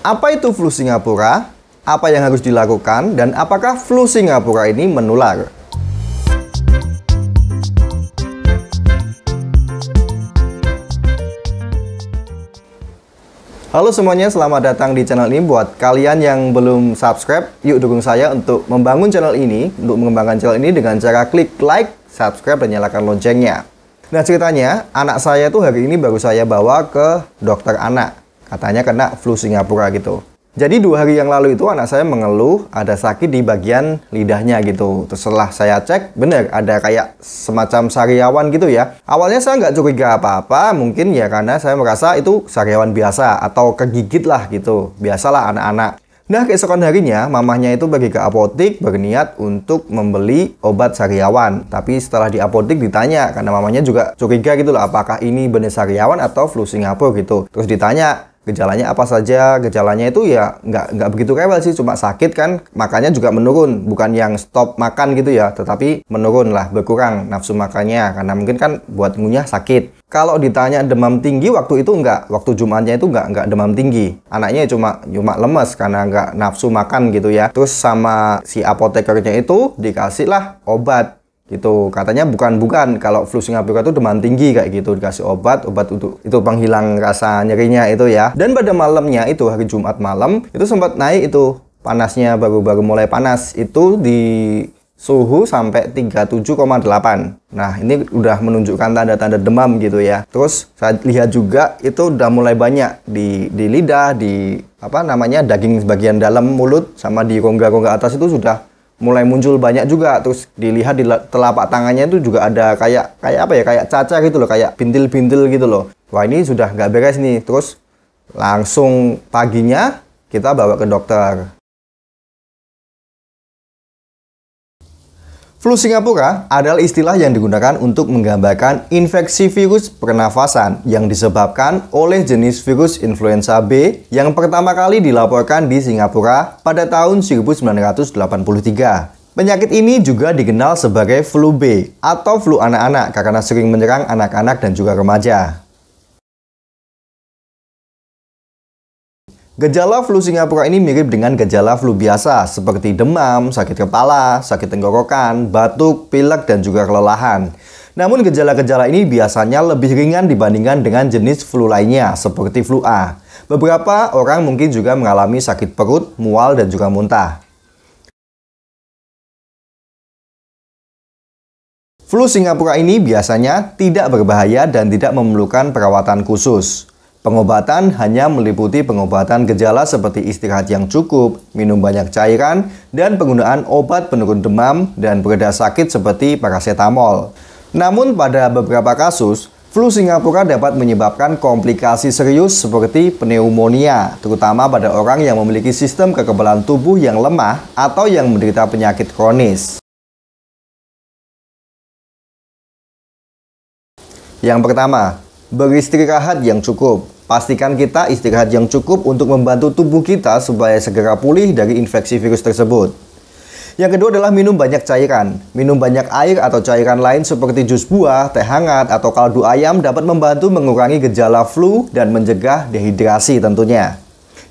Apa itu flu Singapura? Apa yang harus dilakukan? Dan apakah flu Singapura ini menular? Halo semuanya, selamat datang di channel ini. Buat kalian yang belum subscribe, yuk dukung saya untuk membangun channel ini, untuk mengembangkan channel ini dengan cara klik like, subscribe, dan nyalakan loncengnya. Nah ceritanya, anak saya tuh hari ini baru saya bawa ke dokter anak. Katanya kena flu Singapura gitu. Jadi dua hari yang lalu itu anak saya mengeluh ada sakit di bagian lidahnya gitu. Terus setelah saya cek, bener ada kayak semacam sariawan gitu ya. Awalnya saya nggak curiga apa-apa, mungkin ya karena saya merasa itu sariawan biasa atau kegigit lah gitu. Biasalah anak-anak. Nah keesokan harinya, mamahnya itu pergi ke apotik berniat untuk membeli obat sariawan. Tapi setelah di apotik ditanya, karena mamahnya juga curiga gitu loh, apakah ini benar sariawan atau flu Singapura gitu. Terus ditanya, gejalanya apa saja gejalanya itu ya nggak nggak begitu rewel sih cuma sakit kan Makanya juga menurun bukan yang stop makan gitu ya tetapi menurun lah berkurang nafsu makannya karena mungkin kan buat ngunyah sakit kalau ditanya demam tinggi waktu itu enggak waktu Jumatnya itu enggak enggak demam tinggi anaknya cuma cuma lemes karena enggak nafsu makan gitu ya terus sama si apotekernya itu dikasihlah obat gitu katanya bukan bukan kalau flu Singapura itu demam tinggi kayak gitu dikasih obat obat untuk itu penghilang rasa nyerinya itu ya dan pada malamnya itu hari Jumat malam itu sempat naik itu panasnya baru-baru mulai panas itu di suhu sampai 37,8 nah ini udah menunjukkan tanda-tanda demam gitu ya terus saya lihat juga itu udah mulai banyak di, di lidah di apa namanya daging bagian dalam mulut sama di rongga-rongga atas itu sudah mulai muncul banyak juga terus dilihat di telapak tangannya itu juga ada kayak kayak apa ya kayak caca gitu loh kayak bintil-bintil gitu loh wah ini sudah nggak beres nih terus langsung paginya kita bawa ke dokter Flu Singapura adalah istilah yang digunakan untuk menggambarkan infeksi virus pernafasan yang disebabkan oleh jenis virus influenza B yang pertama kali dilaporkan di Singapura pada tahun 1983. Penyakit ini juga dikenal sebagai flu B atau flu anak-anak karena sering menyerang anak-anak dan juga remaja. Gejala flu Singapura ini mirip dengan gejala flu biasa seperti demam, sakit kepala, sakit tenggorokan, batuk, pilek, dan juga kelelahan. Namun gejala-gejala ini biasanya lebih ringan dibandingkan dengan jenis flu lainnya seperti flu A. Beberapa orang mungkin juga mengalami sakit perut, mual, dan juga muntah. Flu Singapura ini biasanya tidak berbahaya dan tidak memerlukan perawatan khusus. Pengobatan hanya meliputi pengobatan gejala seperti istirahat yang cukup, minum banyak cairan, dan penggunaan obat penurun demam dan pereda sakit seperti paracetamol. Namun pada beberapa kasus, flu Singapura dapat menyebabkan komplikasi serius seperti pneumonia, terutama pada orang yang memiliki sistem kekebalan tubuh yang lemah atau yang menderita penyakit kronis. Yang pertama, Beristirahat yang cukup. Pastikan kita istirahat yang cukup untuk membantu tubuh kita supaya segera pulih dari infeksi virus tersebut. Yang kedua adalah minum banyak cairan. Minum banyak air atau cairan lain seperti jus buah, teh hangat, atau kaldu ayam dapat membantu mengurangi gejala flu dan mencegah dehidrasi tentunya.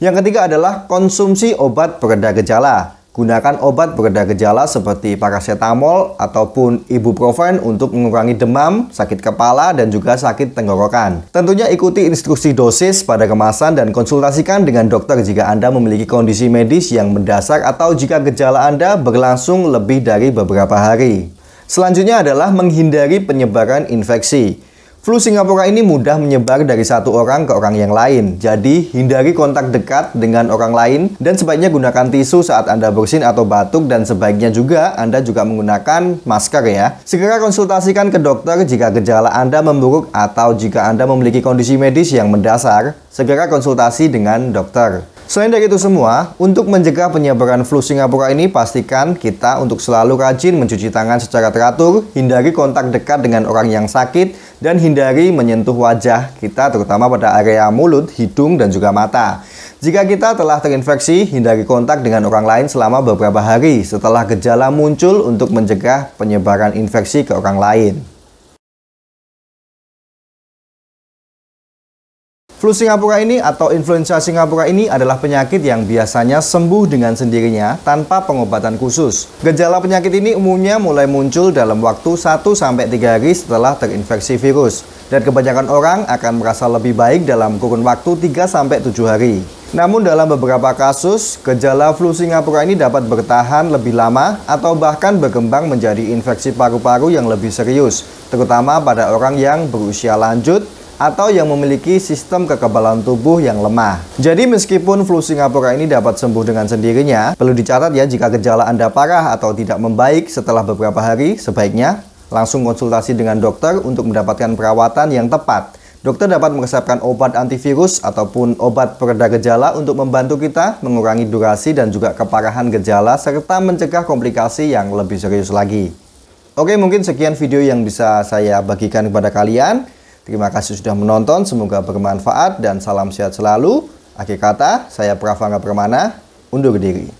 Yang ketiga adalah konsumsi obat pereda gejala. Gunakan obat bereda gejala seperti paracetamol ataupun ibuprofen untuk mengurangi demam, sakit kepala, dan juga sakit tenggorokan. Tentunya ikuti instruksi dosis pada kemasan dan konsultasikan dengan dokter jika Anda memiliki kondisi medis yang mendasar atau jika gejala Anda berlangsung lebih dari beberapa hari. Selanjutnya adalah menghindari penyebaran infeksi. Flu Singapura ini mudah menyebar dari satu orang ke orang yang lain. Jadi, hindari kontak dekat dengan orang lain dan sebaiknya gunakan tisu saat Anda bersin atau batuk dan sebaiknya juga Anda juga menggunakan masker ya. Segera konsultasikan ke dokter jika gejala Anda memburuk atau jika Anda memiliki kondisi medis yang mendasar, segera konsultasi dengan dokter. Selain dari itu semua, untuk mencegah penyebaran flu Singapura ini pastikan kita untuk selalu rajin mencuci tangan secara teratur, hindari kontak dekat dengan orang yang sakit, dan hindari menyentuh wajah kita terutama pada area mulut, hidung, dan juga mata. Jika kita telah terinfeksi, hindari kontak dengan orang lain selama beberapa hari setelah gejala muncul untuk mencegah penyebaran infeksi ke orang lain. Flu Singapura ini atau influenza Singapura ini adalah penyakit yang biasanya sembuh dengan sendirinya tanpa pengobatan khusus. Gejala penyakit ini umumnya mulai muncul dalam waktu 1-3 hari setelah terinfeksi virus. Dan kebanyakan orang akan merasa lebih baik dalam kurun waktu 3-7 hari. Namun dalam beberapa kasus, gejala flu Singapura ini dapat bertahan lebih lama atau bahkan berkembang menjadi infeksi paru-paru yang lebih serius, terutama pada orang yang berusia lanjut, atau yang memiliki sistem kekebalan tubuh yang lemah. Jadi meskipun flu Singapura ini dapat sembuh dengan sendirinya, perlu dicatat ya jika gejala Anda parah atau tidak membaik setelah beberapa hari, sebaiknya langsung konsultasi dengan dokter untuk mendapatkan perawatan yang tepat. Dokter dapat meresepkan obat antivirus ataupun obat pereda gejala untuk membantu kita mengurangi durasi dan juga keparahan gejala serta mencegah komplikasi yang lebih serius lagi. Oke, mungkin sekian video yang bisa saya bagikan kepada kalian. Terima kasih sudah menonton, semoga bermanfaat dan salam sehat selalu. Akhir kata, saya Pravanga Permana, undur diri.